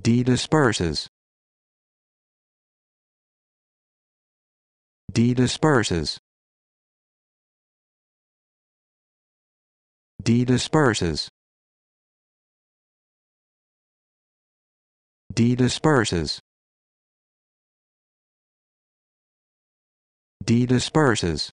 D disperses. D disperses. D disperses. D disperses. D disperses.